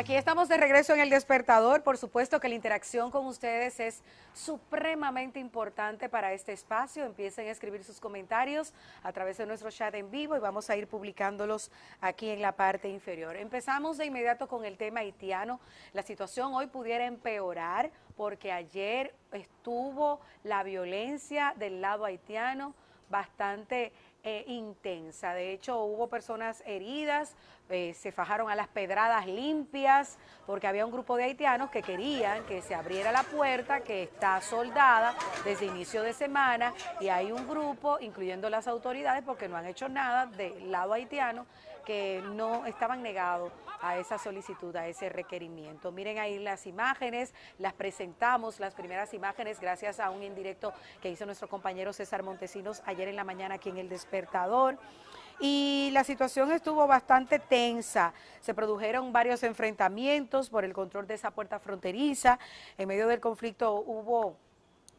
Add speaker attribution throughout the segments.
Speaker 1: Aquí estamos de regreso en el despertador. Por supuesto que la interacción con ustedes es supremamente importante para este espacio. Empiecen a escribir sus comentarios a través de nuestro chat en vivo y vamos a ir publicándolos aquí en la parte inferior. Empezamos de inmediato con el tema haitiano. La situación hoy pudiera empeorar porque ayer estuvo la violencia del lado haitiano bastante eh, intensa. De hecho, hubo personas heridas, eh, se fajaron a las pedradas limpias, porque había un grupo de haitianos que querían que se abriera la puerta, que está soldada desde inicio de semana, y hay un grupo, incluyendo las autoridades, porque no han hecho nada del lado haitiano, que no estaban negados a esa solicitud, a ese requerimiento. Miren ahí las imágenes, las presentamos, las primeras imágenes, gracias a un indirecto que hizo nuestro compañero César Montesinos ayer en la mañana aquí en El Despertador. Y la situación estuvo bastante tensa. Se produjeron varios enfrentamientos por el control de esa puerta fronteriza. En medio del conflicto hubo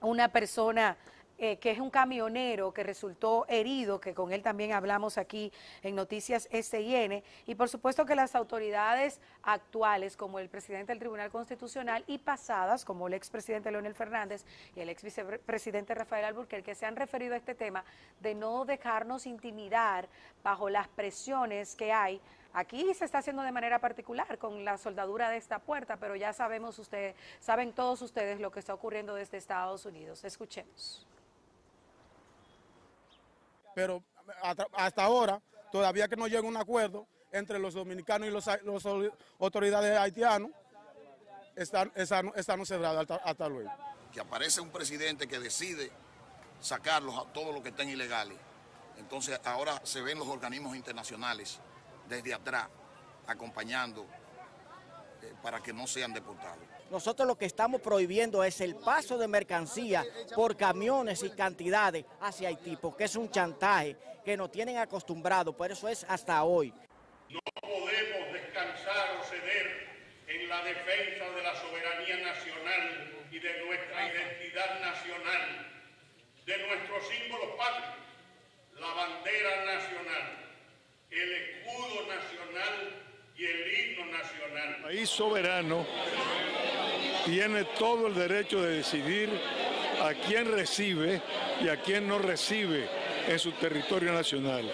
Speaker 1: una persona eh, que es un camionero que resultó herido, que con él también hablamos aquí en Noticias SIN, y por supuesto que las autoridades actuales, como el presidente del Tribunal Constitucional, y pasadas, como el expresidente Leonel Fernández y el ex vicepresidente Rafael Alburquerque, se han referido a este tema de no dejarnos intimidar bajo las presiones que hay Aquí se está haciendo de manera particular con la soldadura de esta puerta, pero ya sabemos ustedes, saben todos ustedes lo que está ocurriendo desde Estados Unidos. Escuchemos
Speaker 2: pero hasta ahora todavía que no llega un acuerdo entre los dominicanos y las los autoridades haitianas, están están no cerrado hasta, luego. Que aparece un presidente que decide sacarlos a todos los que estén ilegales. Entonces ahora se ven los organismos internacionales desde atrás acompañando eh, para que no sean deportados. Nosotros lo que estamos prohibiendo es el paso de mercancía por camiones y cantidades hacia Haití, porque es un chantaje que nos tienen acostumbrado, por eso es hasta hoy. No podemos descansar o ceder en la defensa de la soberanía nacional y de nuestra identidad nacional, de nuestros símbolos patrios, la bandera nacional, el escudo nacional y el himno nacional. País soberano tiene todo el derecho de decidir a quién recibe y a quién no recibe en su territorio nacional.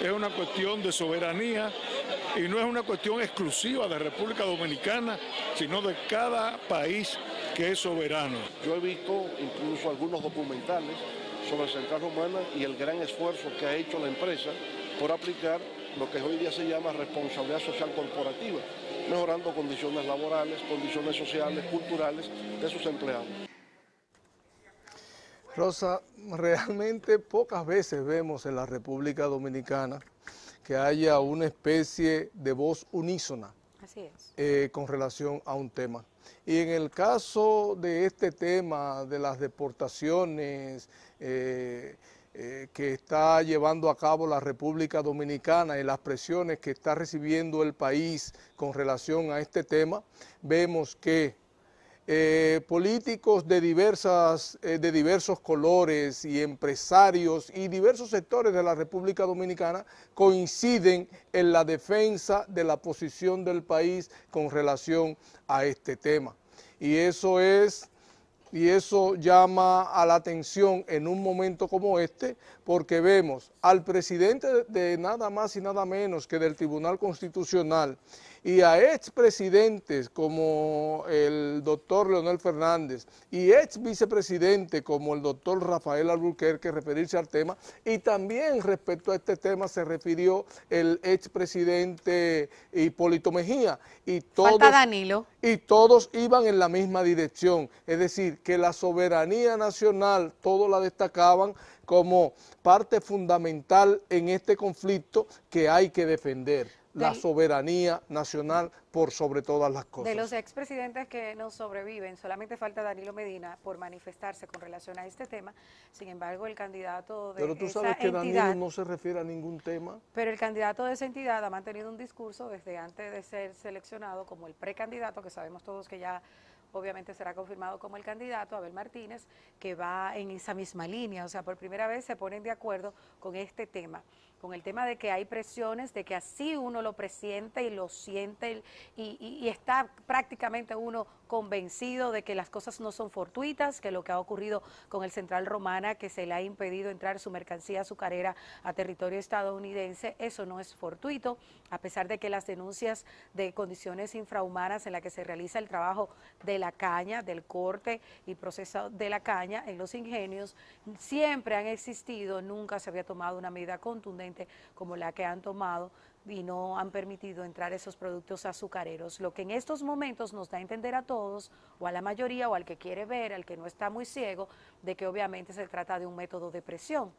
Speaker 2: Es una cuestión de soberanía y no es una cuestión exclusiva de República Dominicana, sino de cada país que es soberano. Yo he visto incluso algunos documentales sobre el Central Romana y el gran esfuerzo que ha hecho la empresa por aplicar lo que hoy día se llama responsabilidad social corporativa mejorando condiciones laborales, condiciones sociales, culturales de sus empleados. Rosa, realmente pocas veces vemos en la República Dominicana que haya una especie de voz unísona eh, con relación a un tema. Y en el caso de este tema, de las deportaciones, eh, eh, que está llevando a cabo la República Dominicana y las presiones que está recibiendo el país con relación a este tema, vemos que eh, políticos de, diversas, eh, de diversos colores y empresarios y diversos sectores de la República Dominicana coinciden en la defensa de la posición del país con relación a este tema. Y eso es y eso llama a la atención en un momento como este, porque vemos al presidente de nada más y nada menos que del Tribunal Constitucional y a expresidentes como el doctor Leonel Fernández y ex vicepresidente como el doctor Rafael Albuquerque referirse al tema y también respecto a este tema se refirió el expresidente Hipólito Mejía y Danilo. y todos iban en la misma dirección, es decir, que la soberanía nacional, todos la destacaban como parte fundamental en este conflicto que hay que defender la soberanía nacional por sobre todas las cosas. De los
Speaker 1: expresidentes que no sobreviven, solamente falta Danilo Medina por manifestarse con relación a este tema. Sin embargo, el candidato de Pero tú sabes que Danilo no
Speaker 2: se refiere a ningún tema.
Speaker 1: Pero el candidato de esa entidad ha mantenido un discurso desde antes de ser seleccionado como el precandidato, que sabemos todos que ya obviamente será confirmado como el candidato, Abel Martínez, que va en esa misma línea. O sea, por primera vez se ponen de acuerdo con este tema con el tema de que hay presiones, de que así uno lo presiente y lo siente y, está prácticamente uno convencido de que las cosas no son fortuitas, que lo que ha ocurrido con el Central Romana, que se le ha impedido entrar su mercancía azucarera a territorio estadounidense, eso no es fortuito, a pesar de que las denuncias de condiciones infrahumanas en las que se realiza el trabajo de la caña, del corte y proceso de la caña en los ingenios, siempre han existido, nunca se había tomado una medida contundente como la que han tomado y no han permitido entrar esos productos azucareros, lo que en estos momentos nos da a entender a todos, o a la mayoría, o al que quiere ver, al que no está muy ciego, de que obviamente se trata de un método de presión.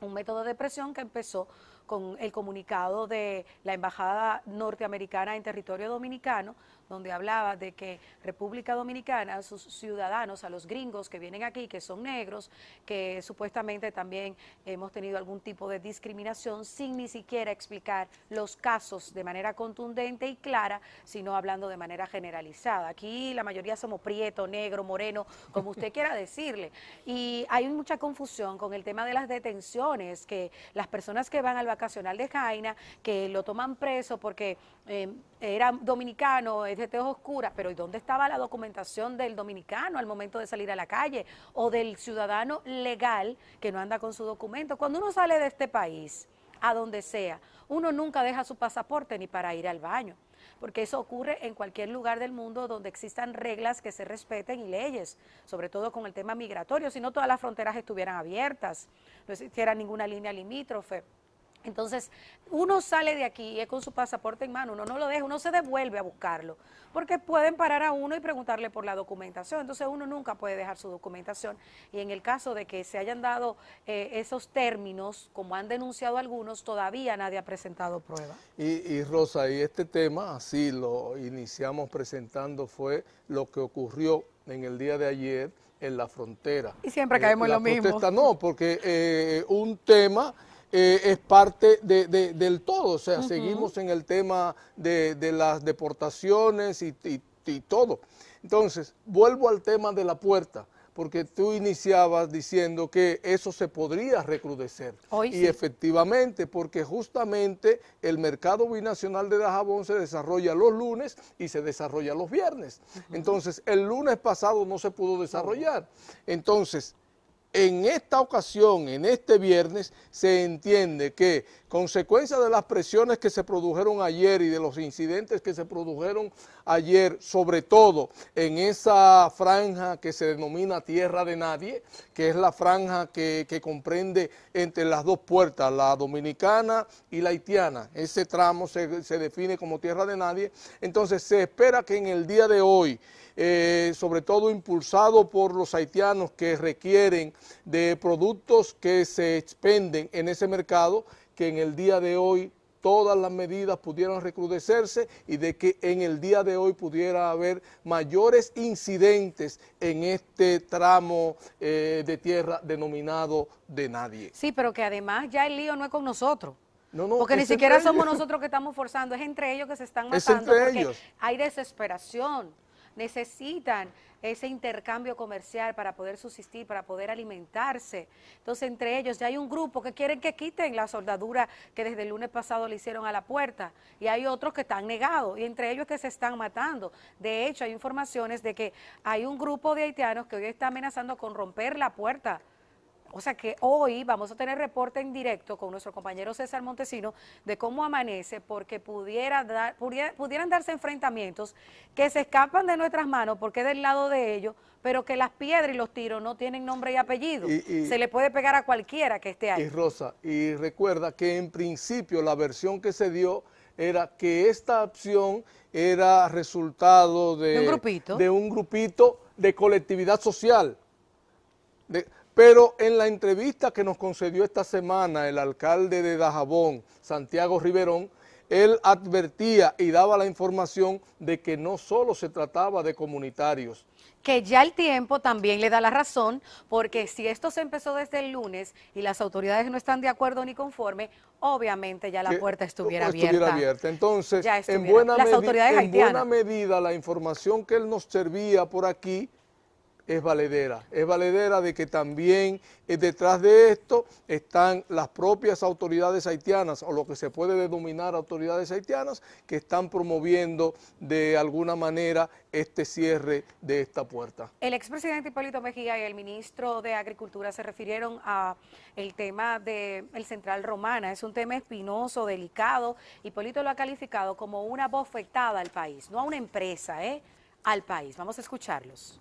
Speaker 1: Un método de presión que empezó con el comunicado de la Embajada norteamericana en territorio dominicano, donde hablaba de que República Dominicana, sus ciudadanos, a los gringos que vienen aquí, que son negros, que supuestamente también hemos tenido algún tipo de discriminación, sin ni siquiera explicar los casos de manera contundente y clara, sino hablando de manera generalizada. Aquí la mayoría somos prieto, negro, moreno, como usted quiera decirle. Y hay mucha confusión con el tema de las detenciones, que las personas que van al vacacional de Jaina, que lo toman preso porque eh, era dominicano, es de teos oscura, pero ¿y dónde estaba la documentación del dominicano al momento de salir a la calle? O del ciudadano legal que no anda con su documento. Cuando uno sale de este país, a donde sea, uno nunca deja su pasaporte ni para ir al baño porque eso ocurre en cualquier lugar del mundo donde existan reglas que se respeten y leyes, sobre todo con el tema migratorio, si no todas las fronteras estuvieran abiertas, no existiera ninguna línea limítrofe. Entonces, uno sale de aquí y es con su pasaporte en mano, uno no lo deja, uno se devuelve a buscarlo, porque pueden parar a uno y preguntarle por la documentación, entonces uno nunca puede dejar su documentación. Y en el caso de que se hayan dado eh, esos términos, como han denunciado algunos, todavía nadie ha presentado prueba.
Speaker 2: Y, Rosa, y este tema, así lo iniciamos presentando, fue lo que ocurrió en el día de ayer en la frontera. Y siempre eh, caemos en lo mismo. No, porque eh, un tema eh, es parte de, del todo. O sea, seguimos en el tema de, las deportaciones y, y, todo. Entonces, vuelvo al tema de la puerta porque tú iniciabas diciendo que eso se podría recrudecer. y efectivamente, porque justamente el mercado binacional de Dajabón se desarrolla los lunes y se desarrolla los viernes. Entonces, el lunes pasado no se pudo desarrollar. Entonces, en esta ocasión, en este viernes, se entiende que, consecuencia de las presiones que se produjeron ayer y de los incidentes que se produjeron ayer, sobre todo en esa franja que se denomina Tierra de Nadie, que es la franja que, comprende entre las dos puertas, la dominicana y la haitiana. Ese tramo se define como Tierra de Nadie. Entonces, se espera que en el día de hoy, eh, sobre todo impulsado por los haitianos que requieren de productos que se expenden en ese mercado, que en el día de hoy todas las medidas pudieran recrudecerse y de que en el día de hoy pudiera haber mayores incidentes en este tramo eh, de tierra denominado de nadie.
Speaker 1: Sí, pero que además ya el lío no es con nosotros.
Speaker 2: No, no, porque ni siquiera somos nosotros
Speaker 1: que estamos forzando, es entre ellos que se están matando. ellos. Hay desesperación necesitan ese intercambio comercial para poder subsistir, para poder alimentarse. Entonces, entre ellos ya hay un grupo que quieren que quiten la soldadura que desde el lunes pasado le hicieron a la puerta y hay otros que están negados y entre ellos que se están matando. De hecho, hay informaciones de que hay un grupo de haitianos que hoy está amenazando con romper la puerta o sea que hoy vamos a tener reporte en directo con nuestro compañero César Montesino de cómo amanece, porque pudiera pudieran darse enfrentamientos que se escapan de nuestras manos porque es del lado de ellos, pero que las piedras y los tiros no tienen nombre y apellido. se le puede pegar a cualquiera que esté ahí. Y
Speaker 2: Rosa, y recuerda que en principio la versión que se dio era que esta opción era resultado de, un grupito de, un grupito de colectividad social. De, pero en la entrevista que nos concedió esta semana el alcalde de Dajabón, Santiago Riverón, él advertía y daba la información de que no solo se trataba de comunitarios.
Speaker 1: Que ya el tiempo también le da la razón, porque si esto se empezó desde el lunes y las autoridades no están de acuerdo ni conforme, obviamente ya la puerta
Speaker 2: estuviera, abierta. Estuviera abierta. Entonces, en buena medida la información que él nos servía por aquí es valedera. Es valedera de que también eh, detrás de esto están las propias autoridades haitianas o lo que se puede denominar autoridades haitianas que están promoviendo de alguna manera este cierre de esta puerta.
Speaker 1: El expresidente Hipólito Mejía y el ministro de Agricultura se refirieron a el tema de el Central Romana. Es un tema espinoso, delicado. Hipólito lo ha calificado como una bofetada al país, no a una empresa, ¿eh? al país. Vamos a escucharlos.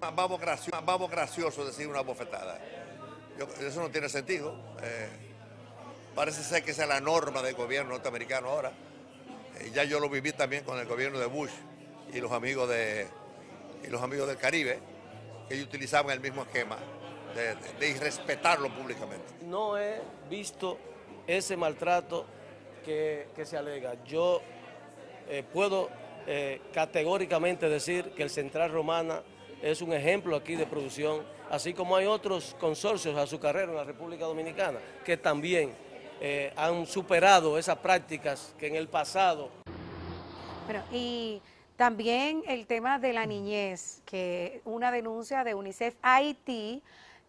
Speaker 2: Más vamos gracioso, decir una bofetada. eso no tiene sentido. Eh, parece ser que esa es la norma del gobierno norteamericano ahora. Eh, ya yo lo viví también con el gobierno de Bush y los amigos de los amigos del Caribe, que ellos utilizaban el mismo esquema de, irrespetarlo públicamente. No he visto ese maltrato que, se alega. Yo eh, puedo categóricamente decir que el Central Romana es un ejemplo aquí de producción, así como hay otros consorcios azucareros en la República Dominicana que también eh, han superado esas prácticas que en el pasado.
Speaker 1: Bueno, y también el tema de la niñez, que una denuncia de UNICEF Haití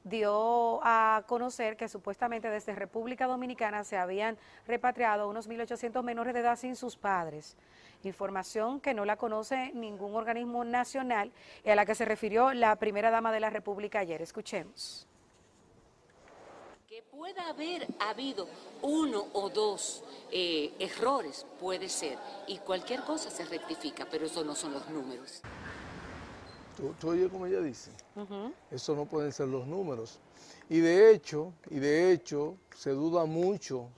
Speaker 1: dio a conocer que supuestamente desde República Dominicana se habían repatriado unos 1.800 menores de edad sin sus padres información que no la conoce ningún organismo nacional y a la que se refirió la primera dama de la República ayer. Escuchemos. Que pueda haber habido uno o dos eh, errores, puede ser, y cualquier cosa se rectifica, pero eso no son los números.
Speaker 2: Tú, tú como ella dice, eso no pueden ser los números. Y de hecho, y de hecho, se duda mucho,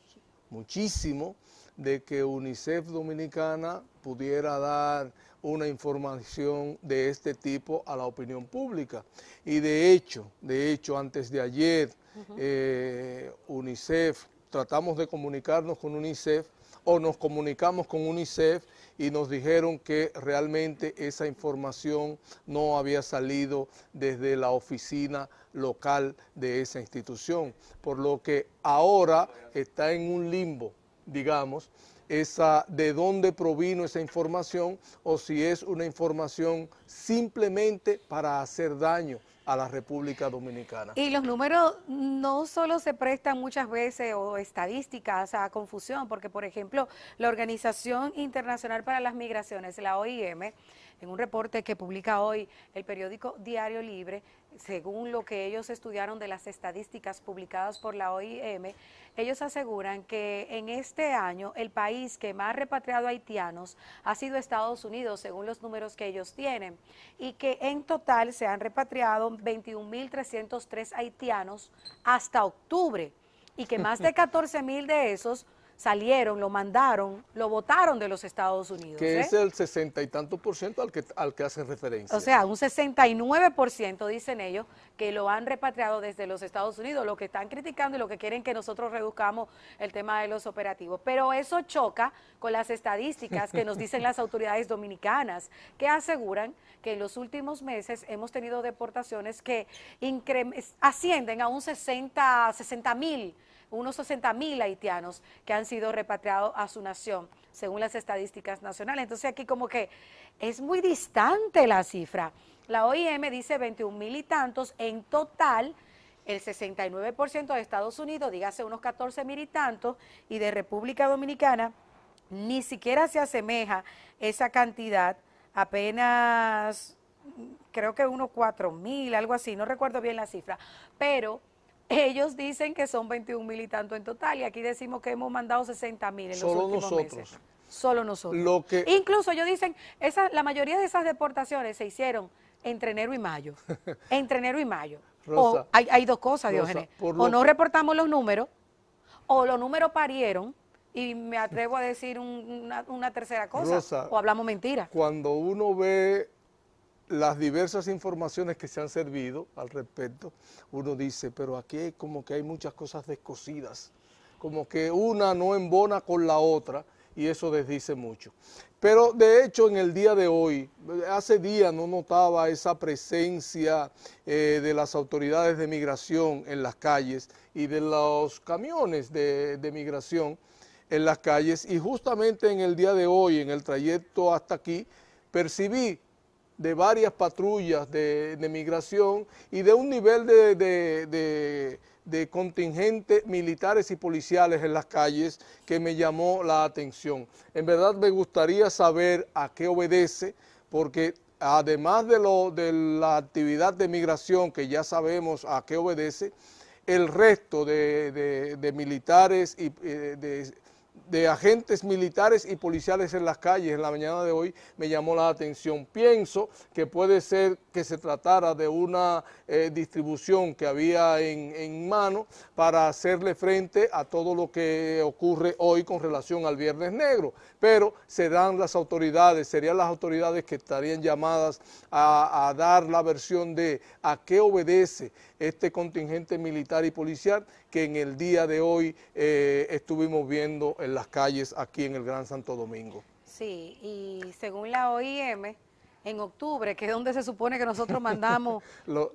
Speaker 2: muchísimo, de que UNICEF Dominicana pudiera dar una información de este tipo a la opinión pública. Y de hecho, de hecho, antes de ayer, eh, UNICEF, tratamos de comunicarnos con UNICEF o nos comunicamos con UNICEF y nos dijeron que realmente esa información no había salido desde la oficina local de esa institución, por lo que ahora está en un limbo digamos, esa, de dónde provino esa información o si es una información simplemente para hacer daño a la República Dominicana. Y
Speaker 1: los números no solo se prestan muchas veces o estadísticas a confusión, porque por ejemplo la Organización Internacional para las Migraciones, la OIM, en un reporte que publica hoy el periódico Diario Libre, según lo que ellos estudiaron de las estadísticas publicadas por la OIM, ellos aseguran que en este año el país que más ha repatriado haitianos ha sido Estados Unidos, según los números que ellos tienen, y que en total se han repatriado 21.303 haitianos hasta octubre, y que más de 14.000 de esos salieron, lo mandaron, lo votaron de los Estados Unidos. Que ¿eh? es
Speaker 2: el sesenta y tanto por ciento al que, al que hacen referencia. O sea, un
Speaker 1: sesenta y nueve por ciento, dicen ellos, que lo han repatriado desde los Estados Unidos, lo que están criticando y lo que quieren que nosotros reduzcamos el tema de los operativos. Pero eso choca con las estadísticas que nos dicen las autoridades dominicanas, que aseguran que en los últimos meses hemos tenido deportaciones que ascienden a un sesenta mil unos 60 mil haitianos que han sido repatriados a su nación, según las estadísticas nacionales. Entonces aquí como que es muy distante la cifra. La OIM dice 21 mil y tantos en total el 69% de Estados Unidos, dígase unos 14 mil y tantos, y de República Dominicana, ni siquiera se asemeja esa cantidad, apenas creo que unos 4 mil, algo así, no recuerdo bien la cifra, pero ellos dicen que son 21 mil y tanto en total y aquí decimos que hemos mandado 60 mil en Solo los últimos nosotros. meses. Solo nosotros. Lo que... Incluso ellos dicen, la mayoría de esas deportaciones se hicieron entre enero y mayo. entre enero y mayo. hay, dos cosas, Diógenes. O no reportamos los números, o los números parieron, y me atrevo a decir una, tercera cosa, o hablamos mentiras.
Speaker 2: Cuando uno ve las diversas informaciones que se han servido al respecto, uno dice, pero aquí como que hay muchas cosas descocidas, como que una no embona con la otra y eso desdice mucho. Pero de hecho en el día de hoy, hace días no notaba esa presencia eh, de las autoridades de migración en las calles y de los camiones de migración en las calles y justamente en el día de hoy, en el trayecto hasta aquí, percibí de varias patrullas de, migración y de un nivel de, contingentes militares y policiales en las calles que me llamó la atención. En verdad me gustaría saber a qué obedece, porque además de, lo, de la actividad de migración, que ya sabemos a qué obedece, el resto de, de militares y eh, de, de agentes militares y policiales en las calles en la mañana de hoy me llamó la atención. Pienso que puede ser que se tratara de una eh, distribución que había en, en, mano para hacerle frente a todo lo que ocurre hoy con relación al Viernes Negro, pero serán las autoridades, serían las autoridades que estarían llamadas a, a dar la versión de a qué obedece este contingente militar y policial que en el día de hoy eh, estuvimos viendo en las calles aquí en el Gran Santo Domingo.
Speaker 1: Sí, y según la OIM, en octubre, que es donde se supone que nosotros mandamos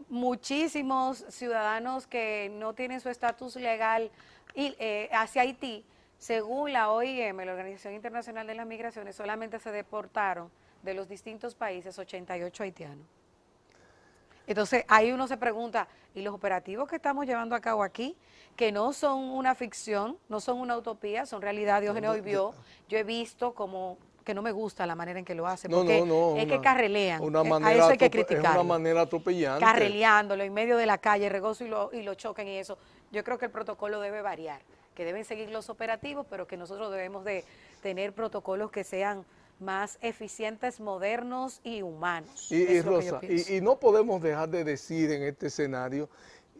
Speaker 1: muchísimos ciudadanos que no tienen su estatus legal y, eh, hacia Haití, según la OIM, la Organización Internacional de las Migraciones, solamente se deportaron de los distintos países 88 haitianos. Entonces ahí uno se pregunta, ¿y los operativos que estamos llevando a cabo aquí, que no son una ficción, no son una utopía, son realidad, no hoy vio, yo he visto como que no me gusta la manera en que lo hacen, no, no, no, es que carrelean, eh, a eso hay que criticarlo. Es una
Speaker 2: manera atropellante.
Speaker 1: Carreleándolo en medio de la calle, regoso y lo, y lo choquen y eso. Yo creo que el protocolo debe variar, que deben seguir los operativos, pero que nosotros debemos de tener protocolos que sean más eficientes, modernos y humanos.
Speaker 2: Y, Rosa, no podemos dejar de decir en este escenario,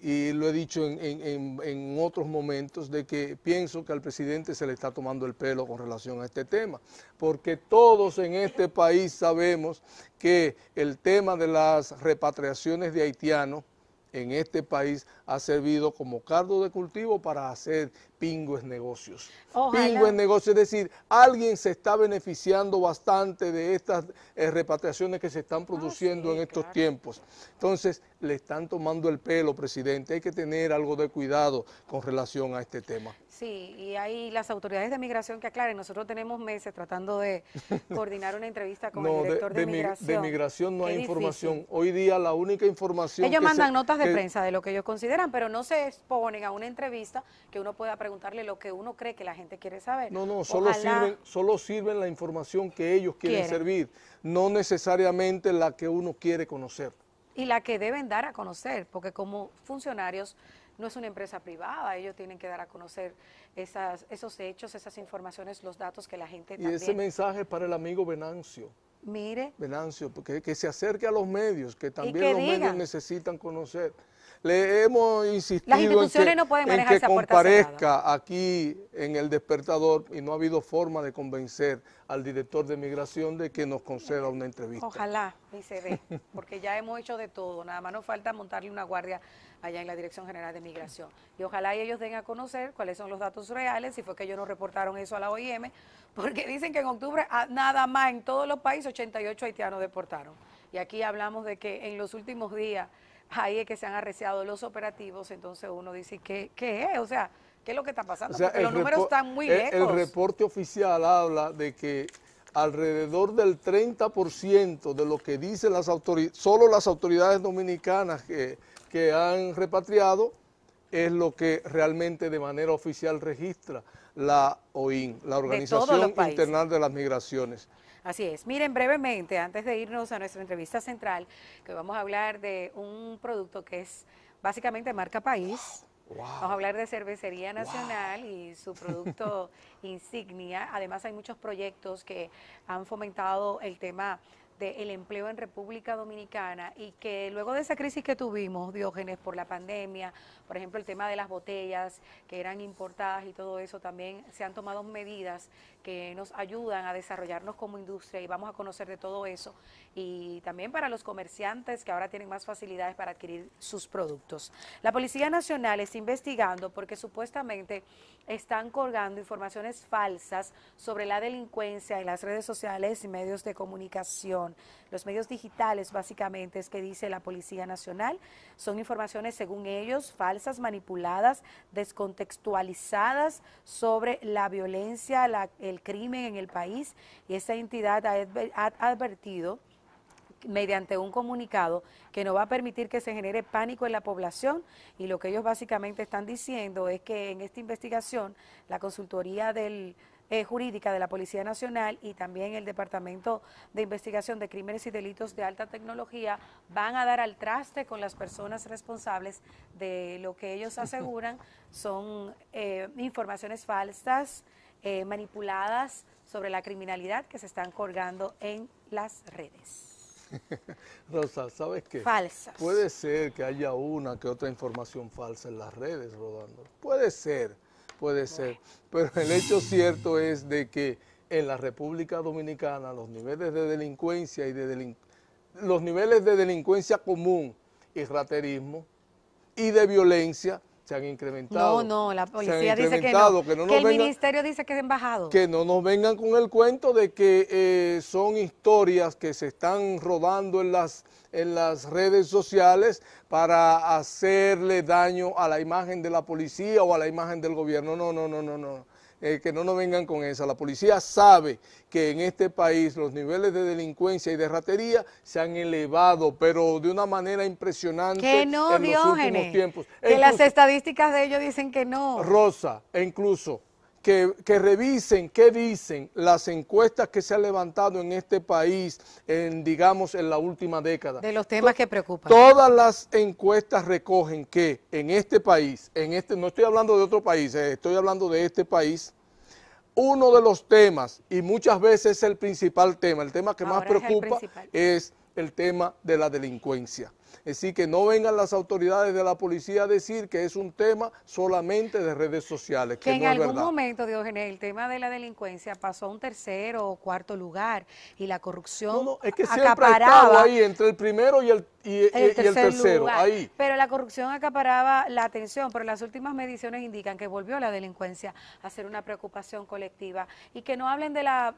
Speaker 2: y lo he dicho en, otros momentos, de que pienso que al presidente se le está tomando el pelo con relación a este tema, porque todos en este país sabemos que el tema de las repatriaciones de haitianos en este país ha servido como cardo de cultivo para hacer pingües negocios. pingües negocios, es decir, alguien se está beneficiando bastante de estas eh, repatriaciones que se están ah, produciendo en estos tiempos. Entonces, le están tomando el pelo, presidente. Hay que tener algo de cuidado con relación a este tema.
Speaker 1: Sí, y hay las autoridades de migración que aclaren. Nosotros tenemos meses tratando de coordinar una entrevista con el director de, migración. De migración no hay información.
Speaker 2: Hoy día la única información... Ellos mandan notas de prensa
Speaker 1: de lo que ellos consideran, pero no se exponen a una entrevista que uno pueda preguntarle lo que uno cree que la gente quiere saber. No, no, solo,
Speaker 2: sirven, la información que ellos quieren, servir, no necesariamente la que uno quiere conocer.
Speaker 1: Y la que deben dar a conocer, porque como funcionarios no es una empresa privada, ellos tienen que dar a conocer esas, esos hechos, esas informaciones, los datos que la gente... Y ese
Speaker 2: mensaje para el amigo Venancio. Mire. Venancio, que se acerque a los medios, que también los medios necesitan conocer. Le hemos insistido Las instituciones que, no pueden que comparezca aquí en el despertador y no ha habido forma de convencer al director de migración de que nos conceda una entrevista.
Speaker 1: Ojalá, dice se porque ya hemos hecho de todo, nada más nos falta montarle una guardia allá en la Dirección General de Migración. Y ojalá ellos den a conocer cuáles son los datos reales, si fue que ellos no reportaron eso a la OIM, porque dicen que en octubre ah, nada más en todos los países 88 haitianos deportaron. Y aquí hablamos de que en los últimos días ahí es que se han arreciado los operativos, entonces uno dice, ¿qué, es? O sea, ¿qué es lo que está pasando? porque los números están muy lejos. El
Speaker 2: reporte oficial habla de que alrededor del 30% de lo que dicen las autoridades, solo las autoridades dominicanas que que han repatriado es lo que realmente de manera oficial registra la OIN, la Organización de de las Migraciones.
Speaker 1: Así es. Miren, brevemente, antes de irnos a nuestra entrevista central, que vamos a hablar de un producto que es básicamente marca país. Vamos a hablar de Cervecería Nacional y su producto insignia. Además, hay muchos proyectos que han fomentado el tema del empleo en República Dominicana y que luego de esa crisis que tuvimos, Diógenes, por la pandemia, por ejemplo, el tema de las botellas que eran importadas y todo eso, también se han tomado medidas que nos ayudan a desarrollarnos como industria y vamos a conocer de todo eso. Y también para los comerciantes que ahora tienen más facilidades para adquirir sus productos. La Policía Nacional está investigando porque supuestamente están colgando informaciones falsas sobre la delincuencia en las redes sociales y medios de comunicación, los medios digitales básicamente es que dice la Policía Nacional son informaciones, según ellos, falsas, manipuladas, descontextualizadas sobre la violencia, el crimen en el país y esa entidad ha advertido mediante un comunicado que no va a permitir que se genere pánico en la población y lo que ellos básicamente están diciendo es que en esta investigación la consultoría del eh, jurídica de la Policía Nacional y también el Departamento de Investigación de Crímenes y Delitos de Alta Tecnología van a dar al traste con las personas responsables de lo que ellos aseguran son eh, informaciones falsas, eh, manipuladas sobre la criminalidad que se están colgando en las redes.
Speaker 2: Rosa, ¿sabes qué? Falsas. Puede ser que haya una que otra información falsa en las redes rodando. Puede ser puede ser. Pero el hecho cierto es de que en la República Dominicana los niveles de delincuencia y de los niveles de delincuencia común y raterismo y de violencia se han incrementado. No,
Speaker 1: no, la policía dice que no. Que, el ministerio dice que es embajado.
Speaker 2: Que no nos vengan con el cuento de que eh, son historias que se están rodando en las en las redes sociales para hacerle daño a la imagen de la policía o a la imagen del gobierno. No, no, no, no, no. Eh, que no nos vengan con esa. La policía sabe que en este país los niveles de delincuencia y de ratería se han elevado, pero de una manera impresionante en los últimos tiempos. que las estadísticas de ellos dicen que no. Rosa, e incluso que, revisen qué dicen las encuestas que se han levantado en este país, en, digamos, en la última década. De los temas que preocupan. Todas las encuestas recogen que en este país, en este, no estoy hablando de otro país, eh, estoy hablando de este país, uno de los temas, y muchas veces es el principal tema, el tema que más preocupa es el tema de la delincuencia decir, que no vengan las autoridades de la policía a decir que es un tema solamente de redes sociales, que, en algún
Speaker 1: momento, Dios el tema de la delincuencia pasó a un tercero o cuarto lugar y la corrupción es que acaparaba. ahí
Speaker 2: entre el primero y el, y, el, tercero. Ahí.
Speaker 1: Pero la corrupción acaparaba la atención, pero las últimas mediciones indican que volvió la delincuencia a ser una preocupación colectiva y que no hablen de la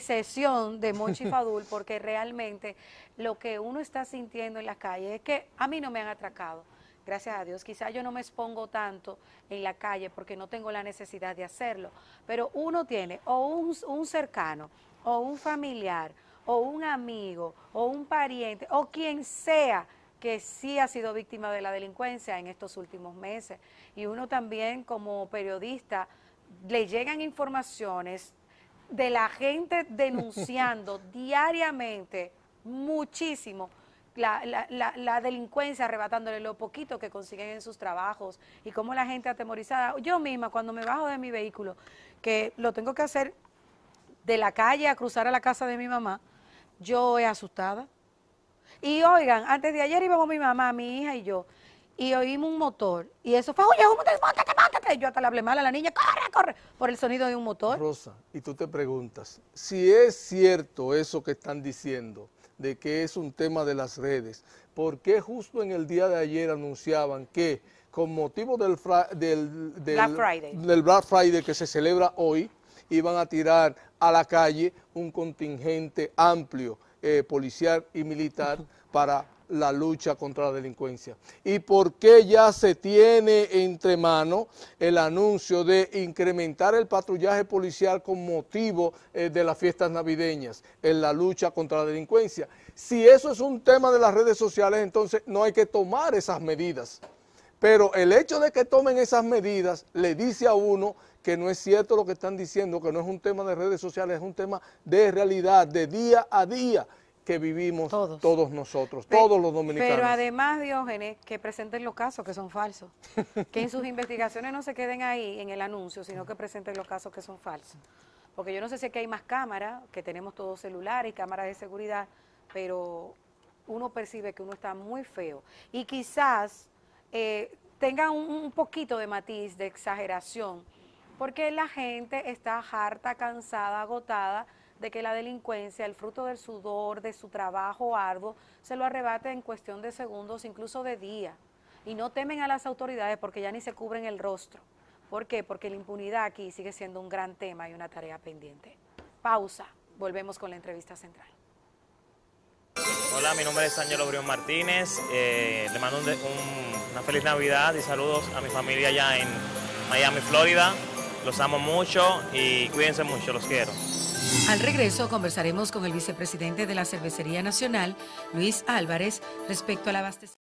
Speaker 1: sesión de Monchi Fadul, porque realmente lo que uno está sintiendo en la calle es que a mí no me han atracado. Gracias a Dios, quizás yo no me expongo tanto en la calle porque no tengo la necesidad de hacerlo, pero uno tiene o un, un cercano o un familiar o un amigo o un pariente o quien sea que sí ha sido víctima de la delincuencia en estos últimos meses. Y uno también como periodista le llegan informaciones de la gente denunciando diariamente muchísimo la, delincuencia arrebatándole lo poquito que consiguen en sus trabajos y cómo la gente atemorizada. Yo misma cuando me bajo de mi vehículo, que lo tengo que hacer de la calle a cruzar a la casa de mi mamá, yo he asustada. Y oigan, antes de ayer íbamos mi mamá, mi hija y yo y oímos un motor. Y eso fue, oye, montate, montate. Y yo hasta le hablé mal a la niña, corre, corre,
Speaker 2: por el sonido de un motor. Rosa, y tú te preguntas, si es cierto eso que están diciendo, de que es un tema de las redes, ¿por qué justo en el día de ayer anunciaban que con motivo del, del, del Black Friday que se celebra hoy, iban a tirar a la calle un contingente amplio eh, policial y militar para la lucha contra la delincuencia. ¿Y por qué ya se tiene entre manos el anuncio de incrementar el patrullaje policial con motivo eh, de las fiestas navideñas en la lucha contra la delincuencia? Si eso es un tema de las redes sociales, entonces no hay que tomar esas medidas. Pero el hecho de que tomen esas medidas le dice a uno que no es cierto lo que están diciendo, que no es un tema de redes sociales, es un tema de realidad, de día a día que vivimos todos, nosotros, todos los dominicanos. Pero
Speaker 1: además, Diógenes, que presenten los casos que son falsos, que en sus investigaciones no se queden ahí en el anuncio, sino que presenten los casos que son falsos. Porque yo no sé si hay más cámaras, que tenemos todos celulares y cámaras de seguridad, pero uno percibe que uno está muy feo. Y quizás eh, tenga un, un, poquito de matiz, de exageración, porque la gente está harta, cansada, agotada de que la delincuencia, el fruto del sudor, de su trabajo arduo, se lo arrebate en cuestión de segundos, incluso de día. Y no temen a las autoridades porque ya ni se cubren el rostro. ¿Por qué? Porque la impunidad aquí sigue siendo un gran tema y una tarea pendiente. Pausa, volvemos con la entrevista central. Hola, mi
Speaker 2: nombre es Ángel Obreón Martínez. Eh, le mando una feliz Navidad y saludos a mi familia allá en Miami, Florida. Los amo mucho y cuídense mucho, los quiero.
Speaker 1: Al regreso conversaremos con el vicepresidente de la Cervecería Nacional, Luis Álvarez, respecto al abastecimiento.